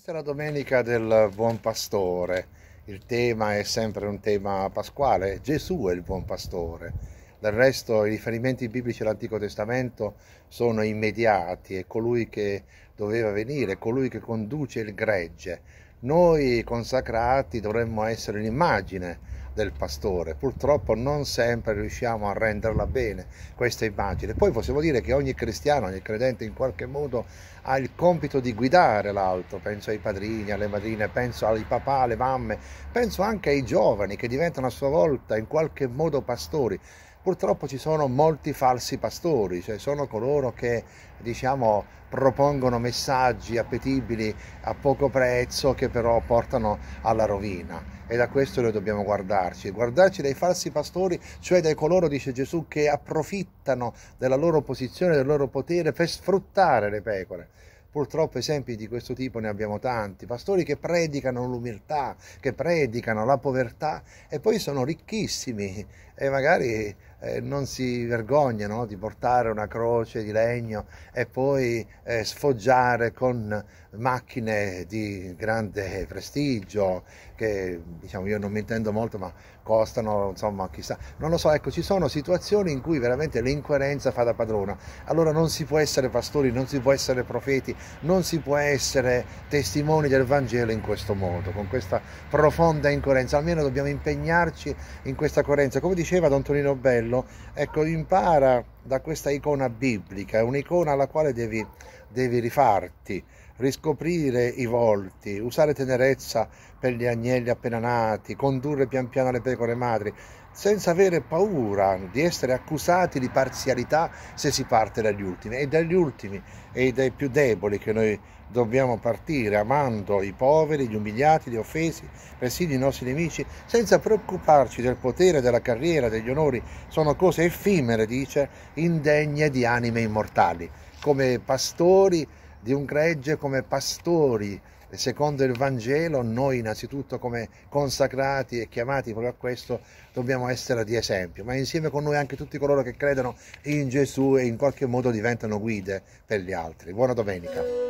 Questa è la domenica del Buon Pastore, il tema è sempre un tema pasquale, Gesù è il Buon Pastore. Del resto i riferimenti biblici all'Antico Testamento sono immediati, è colui che doveva venire, è colui che conduce il gregge. Noi consacrati dovremmo essere l'immagine del pastore. Purtroppo non sempre riusciamo a renderla bene questa immagine. Poi possiamo dire che ogni cristiano, ogni credente in qualche modo ha il compito di guidare l'altro. Penso ai padrini, alle madrine, penso ai papà, alle mamme, penso anche ai giovani che diventano a sua volta in qualche modo pastori purtroppo ci sono molti falsi pastori, cioè sono coloro che diciamo, propongono messaggi appetibili a poco prezzo che però portano alla rovina. E da questo noi dobbiamo guardarci, guardarci dai falsi pastori, cioè dai coloro, dice Gesù, che approfittano della loro posizione, del loro potere per sfruttare le pecore. Purtroppo esempi di questo tipo ne abbiamo tanti, pastori che predicano l'umiltà, che predicano la povertà e poi sono ricchissimi e magari eh, non si vergognano di portare una croce di legno e poi eh, sfoggiare con macchine di grande prestigio che diciamo io non mi intendo molto ma costano insomma chissà non lo so ecco ci sono situazioni in cui veramente l'incoerenza fa da padrona allora non si può essere pastori non si può essere profeti non si può essere testimoni del Vangelo in questo modo con questa profonda incoerenza almeno dobbiamo impegnarci in questa coerenza come diceva Don Tonino Belli bello, ecco impara da questa icona biblica, è un'icona alla quale devi, devi rifarti, riscoprire i volti, usare tenerezza per gli agnelli appena nati, condurre pian piano le pecore madri, senza avere paura di essere accusati di parzialità se si parte dagli ultimi. E dagli ultimi e dai più deboli che noi dobbiamo partire, amando i poveri, gli umiliati, gli offesi, persino i nostri nemici, senza preoccuparci del potere, della carriera, degli onori. Sono cose effimere, dice indegne di anime immortali, come pastori di un gregge, come pastori secondo il Vangelo, noi innanzitutto come consacrati e chiamati proprio a questo dobbiamo essere di esempio, ma insieme con noi anche tutti coloro che credono in Gesù e in qualche modo diventano guide per gli altri. Buona domenica.